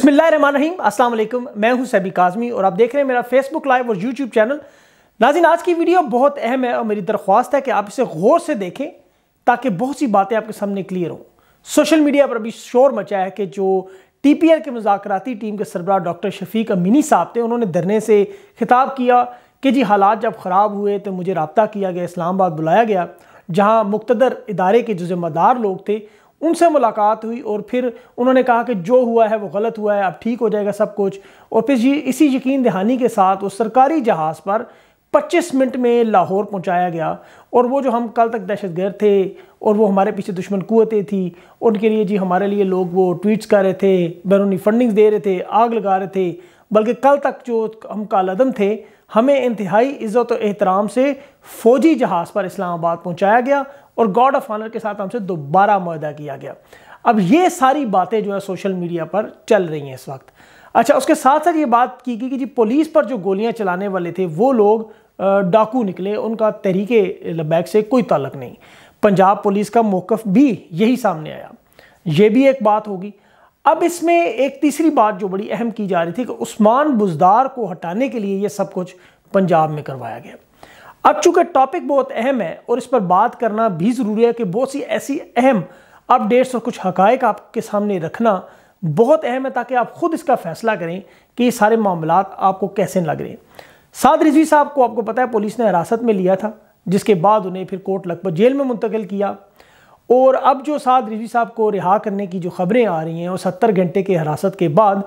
रहीम अस्सलाम मैं हूं सैबी काजमी और आप देख रहे हैं मेरा फेसबुक लाइव और यूट्यूब चैनल नाजिन आज की वीडियो बहुत अहम है और मेरी दरख्वास्त है कि आप इसे गौर से देखें ताकि बहुत सी बातें आपके सामने क्लियर हों सोशल मीडिया पर अभी शोर मचा है कि जो टी पी एल के मुजाकराती टीम के सरबराह डॉक्टर शफीक अमीनी साहब थे उन्होंने धरने से खिताब किया कि जी हालात जब ख़राब हुए तो मुझे रबता किया गया इस्लामाबाद बुलाया गया जहाँ मुख्तर इदारे के जो जिम्मेदार लोग थे उनसे मुलाकात हुई और फिर उन्होंने कहा कि जो हुआ है वो गलत हुआ है अब ठीक हो जाएगा सब कुछ और फिर ये इसी यकीन दहानी के साथ उस सरकारी जहाज़ पर 25 मिनट में लाहौर पहुंचाया गया और वो जो हम कल तक दहशतगर्द थे और वो हमारे पीछे दुश्मन कुतें थी उनके लिए जी हमारे लिए लोग वो ट्वीट्स कर रहे थे बैरूनी फंडिंग्स दे रहे थे आग लगा रहे थे बल्कि कल तक जो हम कालदम थे हमें इंतहाई इज़्ज़त एहतराम से फ़ौजी जहाज़ पर इस्लामाबाद पहुँचाया गया और गॉड ऑफ ऑनर के साथ हमसे दोबारा माहा किया गया अब ये सारी बातें जो है सोशल मीडिया पर चल रही हैं इस वक्त अच्छा उसके साथ साथ ये बात की गई कि जी पुलिस पर जो गोलियां चलाने वाले थे वो लोग डाकू निकले उनका तरीके लबैक से कोई ताल्लक नहीं पंजाब पुलिस का मौकफ भी यही सामने आया ये भी एक बात होगी अब इसमें एक तीसरी बात जो बड़ी अहम की जा रही थी कि उस्मान बुजदार को हटाने के लिए ये सब कुछ पंजाब में करवाया गया अब चूंकि टॉपिक बहुत अहम है और इस पर बात करना भी ज़रूरी है कि बहुत सी ऐसी अहम अपडेट्स और कुछ हकायक आपके सामने रखना बहुत अहम है ताकि आप खुद इसका फैसला करें कि ये सारे मामला आपको कैसे लग रहे हैं साद रिजवी साहब को आपको पता है पुलिस ने हिरासत में लिया था जिसके बाद उन्हें फिर कोर्ट लखपत जेल में मुंतकिल किया और अब जो साद रिजवी साहब को रिहा करने की जो खबरें आ रही हैं और सत्तर घंटे के हिरासत के बाद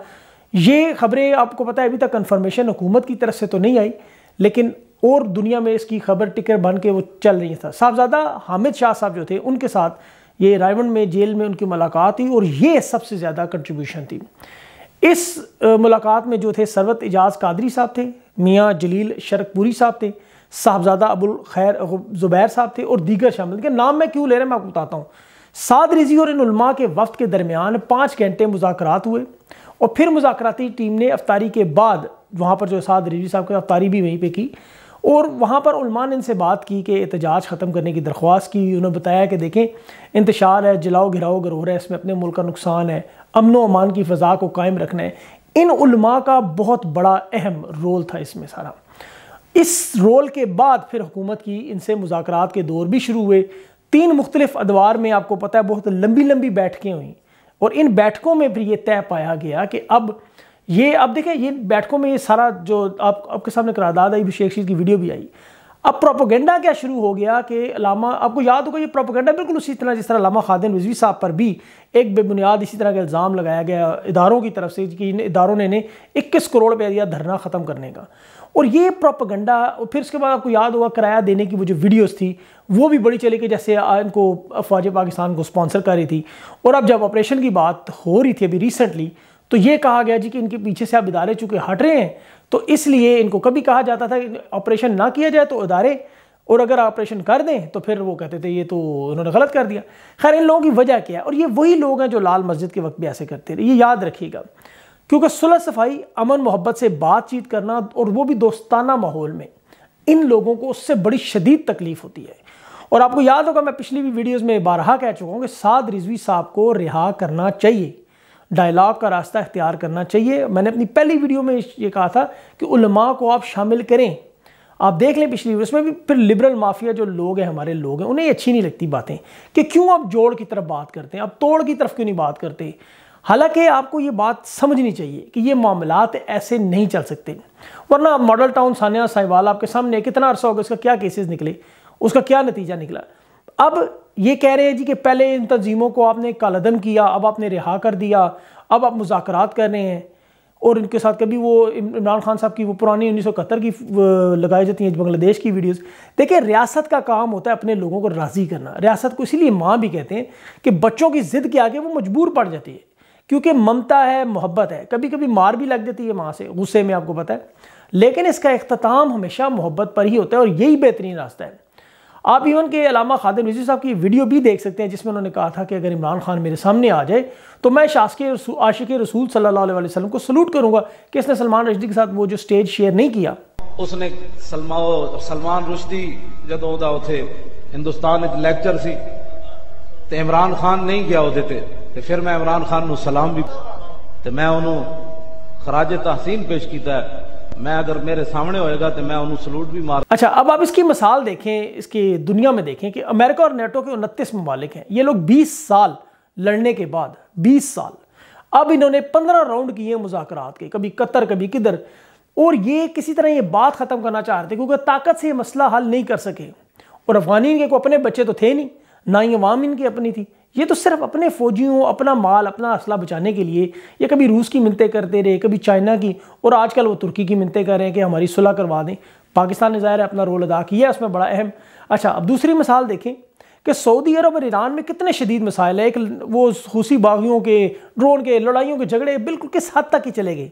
ये खबरें आपको पता है अभी तक कन्फर्मेशन हुकूमत की तरफ से तो नहीं आई लेकिन और दुनिया में इसकी खबर टिकर बन के वो चल रही था साहबजादा हामिद शाह साहब जो थे उनके साथ ये रायवंड में जेल में उनकी मुलाकात हुई और ये सबसे ज़्यादा कंट्रीब्यूशन थी इस मुलाकात में जो थे सरवत एजाज कादरी साहब थे मियाँ जलील शरकपुरी साहब थे साहबजादा अबुल खैर ज़ुबैर साहब थे और दीगर शामिल के नाम मैं क्यों ले रहा मैं आपको बताता हूँ साद रिजी और इन के वक्त के दरमियान पाँच घंटे मुजाकर हुए और फिर मुजाकती टीम ने अफ्तारी के बाद वहाँ पर जो साद रिजवी साहब की अफ्तारी भी वहीं पर की और वहाँ पर उलमान इनसे बात की कि एहतजाज ख़त्म करने की दरख्वास्त की उन्होंने बताया कि देखें इंतशार है जलाओ घिराओ गरोह है इसमें अपने मुल्क का नुकसान है अमन अमान की फ़ा को कायम रखना है इन उलमा का बहुत बड़ा अहम रोल था इसमें सारा इस रोल के बाद फिर हुकूमत की इनसे मुजाकर के दौर भी शुरू हुए तीन मुख्तलिफ अदवार में आपको पता है बहुत लंबी लंबी बैठकें हुई और इन बैठकों में भी ये तय पाया गया कि अब ये अब देखें ये बैठकों में ये सारा जो आप आपके सामने करारदाद आई अभिषेक शीर की वीडियो भी आई अब प्रोपोगेंडा क्या शुरू हो गया कि लामा आपको याद होगा ये प्रोपोगेंडा बिल्कुल उसी तरह जिस तरह लामा खादिन रिजवी साहब पर भी एक बेबुनियाद इसी तरह का इल्ज़ाम लगाया गया इदारों की तरफ से कि इन इदारों ने इन्हें इक्कीस करोड़ रुपया दिया धरना ख़त्म करने का और ये प्रोपोगंडा फिर उसके बाद आपको याद होगा किराया देने की वो जो वीडियोज़ थी वो भी बड़ी चली गई जैसे इनको फौज पाकिस्तान को स्पॉन्सर कर रही थी और अब जब ऑपरेशन की बात हो रही थी अभी रिसेंटली तो ये कहा गया जी कि इनके पीछे से आप इदारे चूँकि हट रहे हैं तो इसलिए इनको कभी कहा जाता था ऑपरेशन ना किया जाए तो अदारे और अगर ऑपरेशन कर दें तो फिर वो कहते थे ये तो उन्होंने गलत कर दिया खैर इन लोगों की वजह क्या है और ये वही लोग हैं जो लाल मस्जिद के वक्त भी ऐसे करते रहे ये याद रखिएगा क्योंकि सुलह सफाई अमन मोहब्बत से बातचीत करना और वो भी दोस्ताना माहौल में इन लोगों को उससे बड़ी शदीद तकलीफ होती है और आपको याद होगा मैं पिछली भी वीडियोज़ में बारहा कह चुका हूँ कि साद रिजवी साहब को रिहा करना चाहिए डायलॉग का रास्ता इख्तियार करना चाहिए मैंने अपनी पहली वीडियो में ये कहा था कि उलमा को आप शामिल करें आप देख लें पिछली वीडियो उसमें भी फिर लिबरल माफिया जो लोग हैं हमारे लोग हैं उन्हें अच्छी नहीं लगती बातें कि क्यों आप जोड़ की तरफ बात करते हैं आप तोड़ की तरफ क्यों नहीं बात करते हालांकि आपको ये बात समझनी चाहिए कि ये मामला ऐसे नहीं चल सकते वरना मॉडल टाउन सानिया साहिवाल आपके सामने कितना अरसा होगा उसका क्या केसेस निकले उसका क्या नतीजा निकला अब ये कह रहे हैं जी कि पहले इन तंजीमों को आपने कालदम किया अब आपने रिहा कर दिया अब आप मुजाकर कर रहे हैं और इनके साथ कभी वो इमरान खान साहब की वो पुरानी उन्नीस की लगाई जाती हैं बांग्लादेश की वीडियोस देखिए रियासत का काम होता है अपने लोगों को राज़ी करना रियासत को इसीलिए माँ भी कहते हैं कि बच्चों की ज़िद के आगे वो मजबूर पड़ जाती है क्योंकि ममता है मोहब्बत है कभी कभी मार भी लग जाती है माँ से गुस्से में आपको पता है लेकिन इसका अख्ताम हमेशा मोहब्बत पर ही होता है और यही बेहतरीन रास्ता है आप इवन के अलामा खादिम रजी साहब की वीडियो भी देख सकते हैं जिसमें उन्होंने कहा था कि अगर इमरान खान मेरे सामने आ जाए तो मैं शासकीय आशिक रसूल सल्ला वसलम को सलूट करूँगा कि इसने सलमान रशदी के साथ वो जो स्टेज शेयर नहीं किया उसने सलमा सलमान रुशदी जो उत्थे हिंदुस्तान एक लैक्चर सी तो इमरान खान नहीं गया ਉਹਦੇ ਤੇ ਤੇ ਫਿਰ ਮੈਂ ਇਮਰਾਨ ਖਾਨ ਨੂੰ ਸਲਾਮ ਵੀ ਤੇ ਮੈਂ ਉਹਨੂੰ ਖਰਾਜ ਤਹਸੀਨ ਪੇਸ਼ मैं अगर मेरे सामने होएगा तो मैं उन्हें सलूट भी मार अच्छा अब आप इसकी मिसाल देखें इसकी दुनिया में देखें कि अमेरिका और नेटो के उनतीस ममालिक हैं ये लोग 20 साल लड़ने के बाद 20 साल अब इन्होंने 15 राउंड किए मुजाकर के कभी कतर कभी किधर और ये किसी तरह ये बात ख़त्म करना चाह रहे थे क्योंकि ताकत से ये मसला हल नहीं कर सके और अफगानी के को अपने बच्चे तो थे नहीं ना ही अवाम इनकी अपनी थी ये तो सिर्फ अपने फौजियों अपना माल अपना असला बचाने के लिए ये कभी रूस की मिनतें करते रहे कभी चाइना की और आजकल वो तुर्की की मिनतें कर रहे हैं कि हमारी सुलह करवा दें पाकिस्तान ने ज़ाहिर है अपना रोल अदा किया उसमें बड़ा अहम अच्छा अब दूसरी मिसाल देखें कि सऊदी अरब और ईरान में कितने शदीद मसाइल हैं एक वो हूसी बागियों के ड्रोन के लड़ाइयों के झगड़े बिल्कुल किस हद तक ही चले गए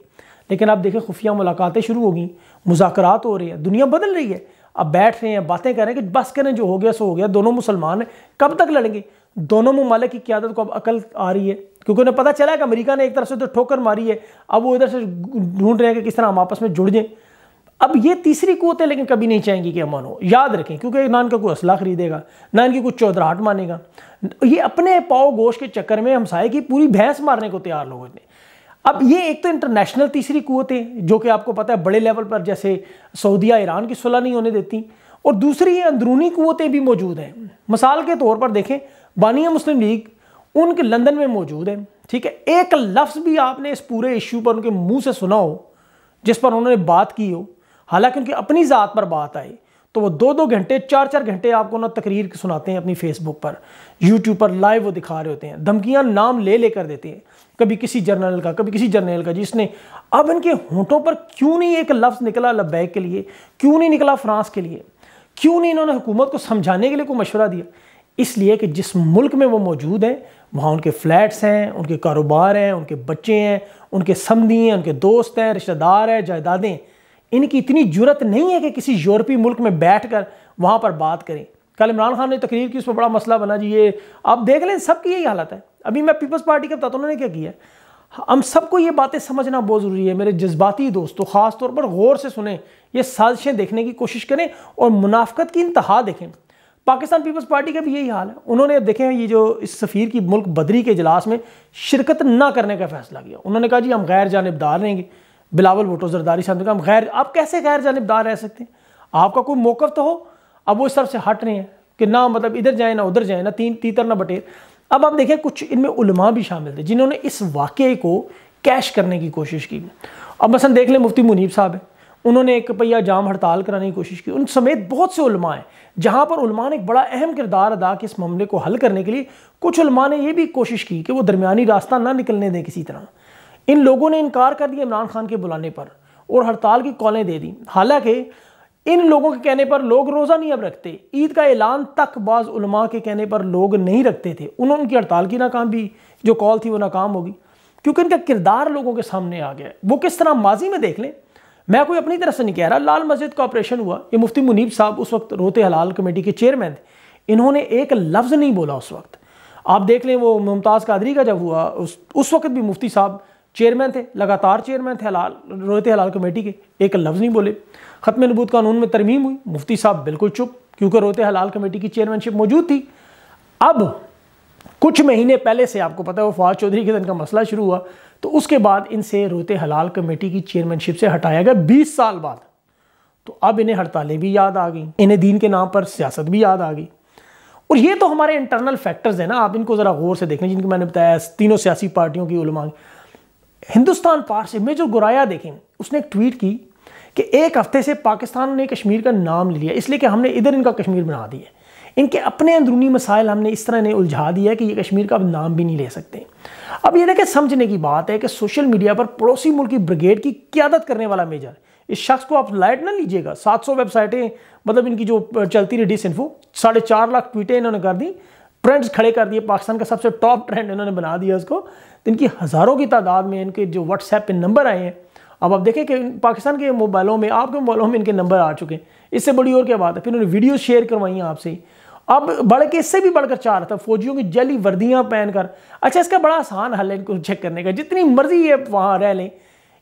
लेकिन आप देखें खुफिया मुलाकातें शुरू हो गई मुजाकरात हो रही है दुनिया बदल रही है अब बैठ रहे हैं बातें कर रहे हैं कि बस करें जो हो गया सो हो गया दोनों मुसलमान कब तक लड़ेंगे दोनों ममालिक की क्यादत को अब अकल आ रही है क्योंकि उन्हें पता चला है कि अमेरिका ने एक तरफ से तो ठोकर मारी है अब वो इधर से ढूंढ रहे हैं कि किस तरह हम आपस में जुड़ जाएं अब ये तीसरी कुत है लेकिन कभी नहीं चाहेंगी कि अमन हो याद रखें क्योंकि ना इनका कोई असला खरीदेगा ना इनकी कोई चौधराहट मानेगा ये अपने पाओ गोश के चक्कर में हमसाए की पूरी भैंस मारने को तैयार लोगों ने अब ये एक तो इंटरनेशनल तीसरी कुत है जो कि आपको पता है बड़े लेवल पर जैसे सऊदिया ईरान की सुलह नहीं होने देती और दूसरी ये अंदरूनी कुतें भी मौजूद हैं मिसाल के तौर पर देखें बानिया मुस्लिम लीग उनके लंदन में मौजूद है ठीक है एक लफ्ज़ भी आपने इस पूरे इशू पर उनके मुंह से सुना हो जिस पर उन्होंने बात की हो हालांकि उनकी अपनी ज़ात पर बात आई तो वो दो दो घंटे चार चार घंटे आपको ना तकरीर सुनाते हैं अपनी फेसबुक पर यूट्यूब पर लाइव वो दिखा रहे होते हैं धमकियां नाम ले लेकर देते हैं कभी किसी जर्नल का कभी किसी जर्नल का जिसने अब इनके होंठों पर क्यों नहीं एक लफ्ज़ निकला लबैक के लिए क्यों नहीं निकला फ्रांस के लिए क्यों नहीं इन्होंने हुकूमत को समझाने के लिए कोई मशवरा दिया इसलिए कि जिस मुल्क में वो मौजूद हैं वहाँ उनके फ्लैट्स हैं उनके कारोबार हैं उनके बच्चे हैं उनके समधी हैं उनके दोस्त हैं रिश्तेदार हैं जायदादें इनकी इतनी जरूरत नहीं है कि किसी यूरोपीय मुल्क में बैठ कर वहाँ पर बात करें कल इमरान खान ने तकरीर की उस पर बड़ा मसला बना जी ये आप देख लें सबकी यही हालत है अभी मैं पीपल्स पार्टी का बताता उन्होंने क्या किया हम सबको ये बातें समझना बहुत ज़रूरी है मेरे जज्बाती दोस्तों ख़ास तौर पर गौर से सुने ये साजिशें देखने की कोशिश करें और मुनाफ्त की इंतहा देखें पाकिस्तान पीपल्स पार्टी का भी यही हाल है उन्होंने हैं ये जो इस सफ़ीर की मुल्क बदरी के इजलास में शिरकत ना करने का फैसला किया उन्होंने कहा जी हम गैर जानबदार रहेंगे बिलावल भुटो जरदारी साहब ने कहा हम गैर आप कैसे गैर जानबदार रह सकते हैं आपका कोई मौक़ तो हो अब वो इस तरफ से हट रहे हैं कि ना मतलब इधर जाए ना उधर जाए ना तीन तीतर ना बटेर अब आप देखें कुछ इनमें उलमा भी शामिल थे जिन्होंने इस वाक़े को कैश करने की कोशिश की अब मसन देख लें मुफ्ती मुनीब साहब है उन्होंने एक पहिया जाम हड़ताल कराने की कोशिश की उन समेत बहुत से उलमा हैं जहाँ पर उलमा ने एक बड़ा अहम किरदार अदा कि इस मामले को हल करने के लिए कुछ उलमा ने यह भी कोशिश की कि वो दरमियानी रास्ता ना निकलने दें किसी तरह इन लोगों ने इनकार कर दिया इमरान खान के बुलाने पर और हड़ताल की कॉलें दे दी हालांकि इन लोगों के कहने पर लोग रोज़ा नहीं अब रखते ईद का ऐलान तक बाज़ उलमा के कहने पर लोग नहीं रखते थे उन्होंने उनकी हड़ताल की नाकाम भी जो कॉल थी वो नाकाम होगी क्योंकि इनका किरदार लोगों के सामने आ गया है वो किस तरह माजी में देख लें मैं कोई अपनी तरफ से नहीं कह रहा लाल मस्जिद का ऑपरेशन हुआ ये मुफ्ती मुनीब साहब उस वक्त रोते हलाल कमेटी के चेयरमैन थे इन्होंने एक लफ्ज़ नहीं बोला उस वक्त आप देख लें वो मुमताज़ कादरी का जब हुआ उस उस वक्त भी मुफ्ती साहब चेयरमैन थे लगातार चेयरमैन थे हलाल रोते हलाल कमेटी के एक लफ्ज़ नहीं बोले ख़त्म नबूत कानून में तरमीम हुई मुफ्ती साहब बिल्कुल चुप क्योंकि रोते हलाल कमेटी की चेयरमैनशिप मौजूद थी अब कुछ महीने पहले से आपको पता है वो फवाद चौधरी के दिन का मसला शुरू हुआ तो उसके बाद इनसे रोते हलाल कमेटी की चेयरमैनशिप से हटाया गया बीस साल बाद तो अब इन्हें हड़तालें भी याद आ गई इन्हें दीन के नाम पर सियासत भी याद आ गई और ये तो हमारे इंटरनल फैक्टर्स हैं ना आप इनको ज़रा गौर से देखें जिनको मैंने बताया तीनों सियासी पार्टियों की उलमा हिंदुस्तान पार से जो गुराया देखें उसने एक ट्वीट की कि एक हफ्ते से पाकिस्तान ने कश्मीर का नाम लिया इसलिए कि हमने इधर इनका कश्मीर बना दिया इनके अपने अंदरूनी मसाइल हमने इस तरह ने उलझा दिया कि ये कश्मीर का अब नाम भी नहीं ले सकते अब ये देखें समझने की बात है कि सोशल मीडिया पर पड़ोसी मुल्क की ब्रिगेड की क्यादत करने वाला मेजर इस शख्स को आप लाइट ना लीजिएगा 700 वेबसाइटें मतलब इनकी जो चलती रही डिस इन्फो साढ़े चार लाख ट्वीटें इन्होंने कर दी ट्रेंड्स खड़े कर दिए पाकिस्तान का सबसे टॉप ट्रेंड इन्होंने बना दिया उसको तो इनकी हज़ारों की तादाद में इनके जो व्हाट्सएप पे नंबर आए हैं अब आप देखें कि पाकिस्तान के मोबाइलों में आपके मोबाइलों में इनके नंबर आ चुके हैं इससे बड़ी और क्या बात है फिर उन्होंने वीडियो शेयर करवाई आपसे अब बढ़ के इससे भी बढ़कर चार था फौजियों की जली वर्दियां पहनकर अच्छा इसका बड़ा आसान हल है इनको चेक करने का जितनी मर्जी ये वहाँ रह लें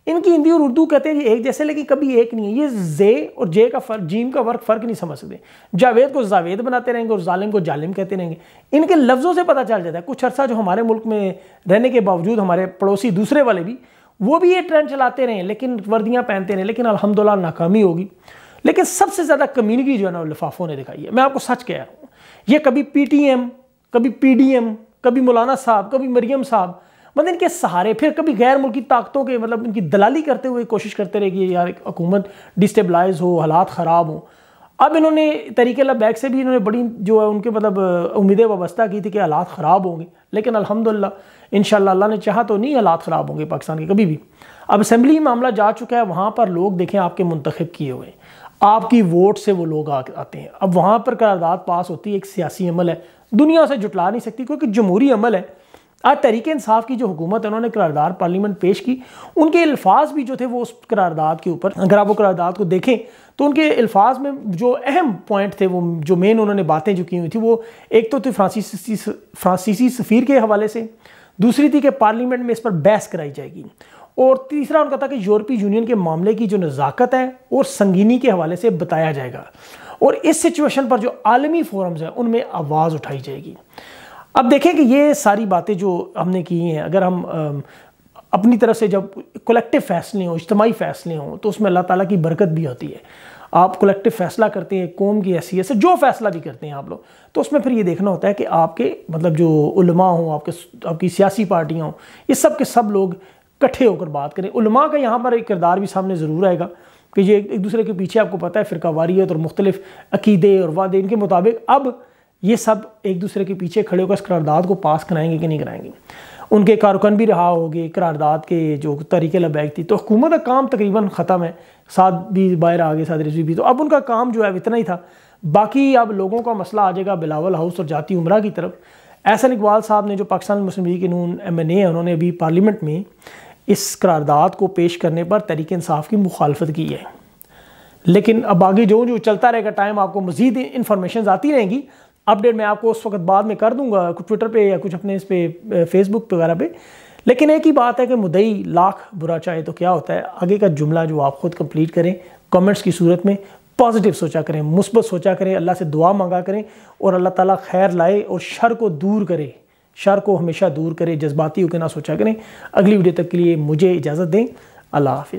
इनकी हिंदी और उर्दू कहते हैं एक जैसे लेकिन कभी एक नहीं है ये जे और जे का फ़र्क जीम का वर्क फ़र्क नहीं समझ सकते जावेद को जावेद बनाते रहेंगे और जालिम को जालिम कहते रहेंगे इनके लफ्ज़ों से पता चल जाता है कुछ अरसा जो हमारे मुल्क में रहने के बावजूद हमारे पड़ोसी दूसरे वाले भी वो भी ये ट्रेंड चलाते रहे लेकिन वर्दियाँ पहनते रहे लेकिन अलहमदिल्ला नाकामी होगी लेकिन सबसे ज़्यादा कम्यूनिटी जो है ना लिफाफों ने दिखाई है मैं आपको सच कह रहा हूँ ये कभी पीटीएम कभी पीडीएम कभी मौलाना साहब कभी मरियम साहब मतलब इनके सहारे फिर कभी गैर मुल्की ताकतों के मतलब इनकी दलाली करते हुए कोशिश करते रहे कि यार हुकूमत डिस्टेबलाइज हो हालात ख़राब हो अब इन्होंने तरीके बैग से भी इन्होंने बड़ी जो है उनके मतलब उम्मीदें वाबस्ता की थी कि हालात ख़राब होंगे लेकिन अल्हम्दुलिल्लाह इन अल्लाह ने चाहा तो नहीं हालात ख़राब होंगे पाकिस्तान के कभी भी अब असम्बली मामला जा चुका है वहाँ पर लोग देखें आपके मुंतखब किए हुए आपकी वोट से वो लोग आ, आते हैं अब वहाँ पर करारदाद पास होती है एक सियासी अमल है दुनिया उसे जुटला नहीं सकती क्योंकि जमहूरी अमल है आज तहरीक इंसाफ की जो हुकूमत है उन्होंने करारदाद पार्लियामेंट पेश की उनके अल्फाज भी जो थे वो उस करारदाद के ऊपर अगर आप वो करारदाद को देखें तो उनके अल्फाज में जो अहम पॉइंट थे वो जो मेन उन्होंने बातें जो की हुई थी वो एक तो थी फ्रांसीसी फ्रांसीसी सफ़ीर के हवाले से दूसरी थी कि पार्लियामेंट में इस पर बहस कराई जाएगी और तीसरा उनका था कि यूरोपीय यूनियन के मामले की जो नज़ाकत है और संगीनी के हवाले से बताया जाएगा और इस सिचुएशन पर जो आलमी फोरम्स हैं उनमें आवाज़ उठाई जाएगी अब देखें कि ये सारी बातें जो हमने की हैं अगर हम अपनी तरफ से जब कलेक्टिव फैसले हों इजमाही फैसले हों तो उसमें अल्लाह ताली की बरकत भी होती है आप कलेक्टिव फैसला करते हैं कौम की हैसियत से जो फैसला भी करते हैं आप लोग तो उसमें फिर ये देखना होता है कि आपके मतलब जो उलमा हों आपके आपकी सियासी पार्टियाँ हों इस सब के सब लोग इकट्ठे होकर बात करें उलमा का यहाँ पर एक किरदार भी सामने ज़रूर आएगा कि ये एक दूसरे के पीछे आपको पता है फ़िरका वारियत और मुख्तलिफ अकीदे और वादे इनके मुताबिक अब ये सब एक दूसरे के पीछे खड़े होकर इस करारदाद को पास कराएंगे कि नहीं कराएंगे उनके कारकुन भी रहा हो गए करारदाद के जो तरीके लबैक थी तो हुकूमत का काम तकरीबन ख़त्म है साथ भी बाहर आ गए साद रिजवी भी तो अब उनका काम जो है इतना ही था बाकी अब लोगों का मसला आ जाएगा बिलावल हाउस और जाती उम्र की तरफ एहसन इकबाल साहब ने जो पाकिस्तान मुस्लिम लीग के नून एम एन ए उन्होंने अभी पार्लियामेंट में इस करारदाद को पेश करने पर तरीक इंसाफ की मुखालफत की है लेकिन अब आगे जो जो चलता रहेगा टाइम आपको मज़ीद इन्फॉर्मेशन आती रहेंगी अपडेट मैं आपको उस वक्त बाद में कर दूंगा कुछ ट्विटर पे या कुछ अपने इस पे फेसबुक वगैरह पे लेकिन एक ही बात है कि मुदई लाख बुरा चाहे तो क्या होता है आगे का जुमला जो आप खुद कंप्लीट करें कमेंट्स की सूरत में पॉजिटिव सोचा करें मुस्बत सोचा करें अल्लाह से दुआ मांगा करें और अल्लाह ताला खैर लाए और शर को दूर करे शर को हमेशा दूर करें जज्बाती होकर ना सोचा करें अगली वीडियो तक के लिए मुझे इजाज़त दें अल्लाह हाफ